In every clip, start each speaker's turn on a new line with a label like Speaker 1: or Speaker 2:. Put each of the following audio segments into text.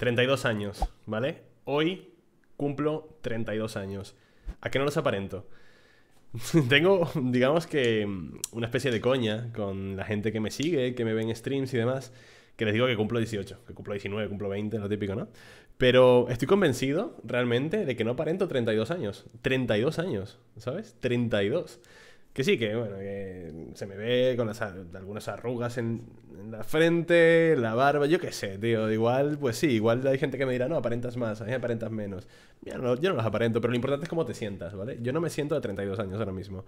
Speaker 1: 32 años, ¿vale? Hoy cumplo 32 años. ¿A qué no los aparento? Tengo, digamos que, mm, una especie de coña con la gente que me sigue, que me ven streams y demás, que les digo que cumplo 18, que cumplo 19, cumplo 20, lo típico, ¿no? Pero estoy convencido realmente de que no aparento 32 años. 32 años, ¿sabes? 32. Que sí, que bueno, se me ve con algunas arrugas en, la frente, la barba, yo qué sé, tío. Igual, pues sí, igual hay gente que me dirá, no, aparentas más, a mí aparentas menos. Yo no, yo no los aparento, pero lo importante es cómo te sientas, ¿vale? Yo no me siento de 32 años ahora mismo.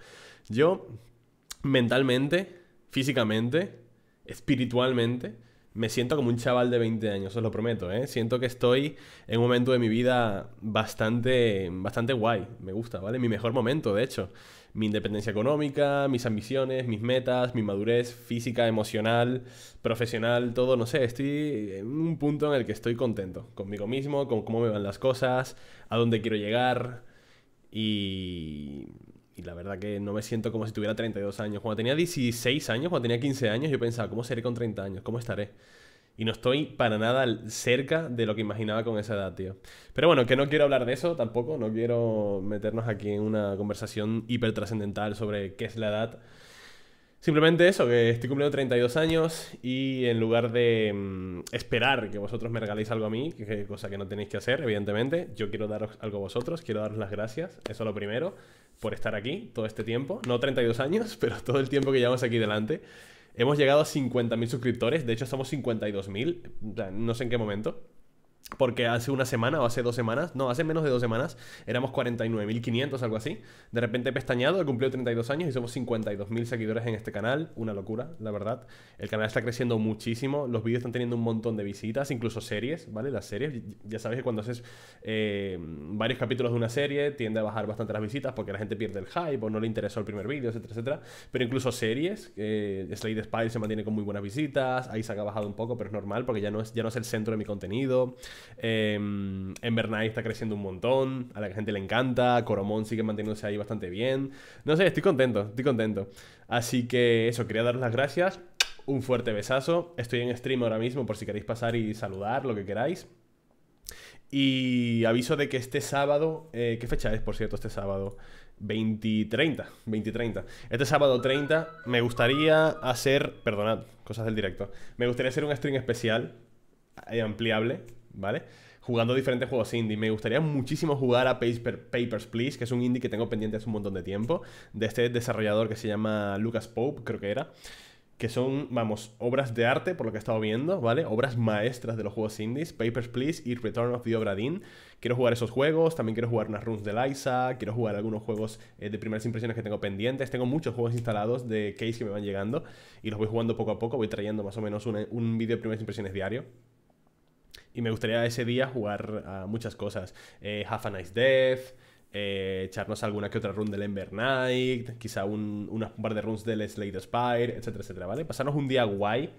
Speaker 1: Yo, mentalmente, físicamente, espiritualmente, me siento como un chaval de 20 años, os lo prometo, ¿eh? Siento que estoy en un momento de mi vida bastante, bastante guay, me gusta, ¿vale? Mi mejor momento, de hecho. Mi independencia económica, mis ambiciones, mis metas, mi madurez física, emocional, profesional, todo, no sé, estoy en un punto en el que estoy contento conmigo mismo, con cómo me van las cosas, a dónde quiero llegar y la verdad que no me siento como si tuviera 32 años. Cuando tenía 16 años, cuando tenía 15 años, yo pensaba, ¿cómo seré con 30 años? ¿Cómo estaré? Y no estoy para nada cerca de lo que imaginaba con esa edad, tío. Pero bueno, que no quiero hablar de eso tampoco. No quiero meternos aquí en una conversación hiper trascendental sobre qué es la edad Simplemente eso, que estoy cumpliendo 32 años y en lugar de mm, esperar que vosotros me regaléis algo a mí, que, cosa que no tenéis que hacer, evidentemente, yo quiero daros algo a vosotros, quiero daros las gracias, eso lo primero, por estar aquí todo este tiempo, no 32 años, pero todo el tiempo que llevamos aquí delante. Hemos llegado a 50.000 suscriptores, de hecho somos 52.000, no sé en qué momento. Porque hace una semana o hace dos semanas, no, hace menos de dos semanas, éramos 49.500, algo así. De repente he pestañado, he cumplido 32 años y somos 52.000 seguidores en este canal. Una locura, la verdad. El canal está creciendo muchísimo, los vídeos están teniendo un montón de visitas, incluso series, ¿vale? Las series, ya sabes que cuando haces eh, varios capítulos de una serie tiende a bajar bastante las visitas porque la gente pierde el hype o no le interesó el primer vídeo, etcétera, etcétera. Pero incluso series, eh, Slade Spy se mantiene con muy buenas visitas, ahí se ha bajado un poco, pero es normal porque ya no es, ya no es el centro de mi contenido en em, Bernay está creciendo un montón, a la gente le encanta, Coromón sigue manteniéndose ahí bastante bien. No sé, estoy contento, estoy contento. Así que eso, quería daros las gracias, un fuerte besazo. Estoy en stream ahora mismo por si queréis pasar y saludar, lo que queráis. Y aviso de que este sábado, eh, ¿qué fecha es por cierto este sábado? 2030 30, Este sábado 30 me gustaría hacer, perdonad, cosas del directo, me gustaría hacer un stream especial, eh, ampliable, ¿vale? Jugando diferentes juegos indie. Me gustaría muchísimo jugar a Papers, Please, que es un indie que tengo pendiente hace un montón de tiempo, de este desarrollador que se llama Lucas Pope, creo que era que son, vamos, obras de arte, por lo que he estado viendo, ¿vale? Obras maestras de los juegos indies, Papers, Please y Return of the Obra Dinn. Quiero jugar esos juegos, también quiero jugar unas Runes de Liza, quiero jugar algunos juegos eh, de primeras impresiones que tengo pendientes. Tengo muchos juegos instalados de case que me van llegando y los voy jugando poco a poco, voy trayendo más o menos un, un vídeo de primeras impresiones diario. Y me gustaría ese día jugar a muchas cosas. Eh, Half a Nice Death, eh, echarnos alguna que otra run del Ember Knight, quizá un, par de runs del Slade Spire, etcétera, etcétera, ¿vale? Pasarnos un día guay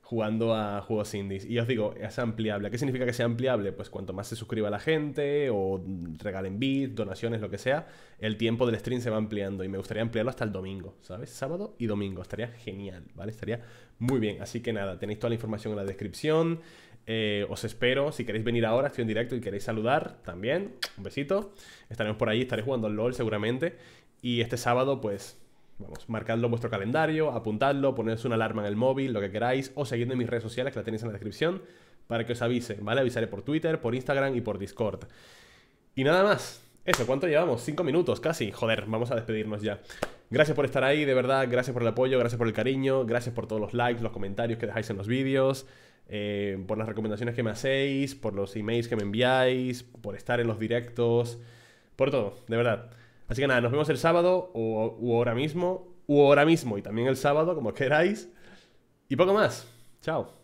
Speaker 1: jugando a juegos indies. Y os digo, es ampliable. ¿Qué significa que sea ampliable? Pues cuanto más se suscriba la gente o regalen bits, donaciones, lo que sea, el tiempo del stream se va ampliando y me gustaría ampliarlo hasta el domingo, ¿sabes? Sábado y domingo. Estaría genial, ¿vale? Estaría muy bien. Así que nada, tenéis toda la información en la descripción. Eh, os espero, si queréis venir ahora, estoy en directo y queréis saludar también, un besito. Estaremos por ahí, estaré jugando al LOL seguramente. Y este sábado, pues, vamos, marcadlo en vuestro calendario, apuntadlo, ponedos una alarma en el móvil, lo que queráis, o seguidme en mis redes sociales que la tenéis en la descripción para que os avise, ¿vale? Avisaré por Twitter, por Instagram y por Discord. Y nada más. Eso, ¿cuánto llevamos? Cinco minutos casi. Joder, vamos a despedirnos ya. Gracias por estar ahí, de verdad. Gracias por el apoyo, gracias por el cariño, gracias por todos los likes, los comentarios que dejáis en los vídeos. Eh, por las recomendaciones que me hacéis, por los emails que me enviáis, por estar en los directos, por todo, de verdad. Así que nada, nos vemos el sábado o, u ahora mismo, u ahora mismo y también el sábado, como queráis. Y poco más. Chao.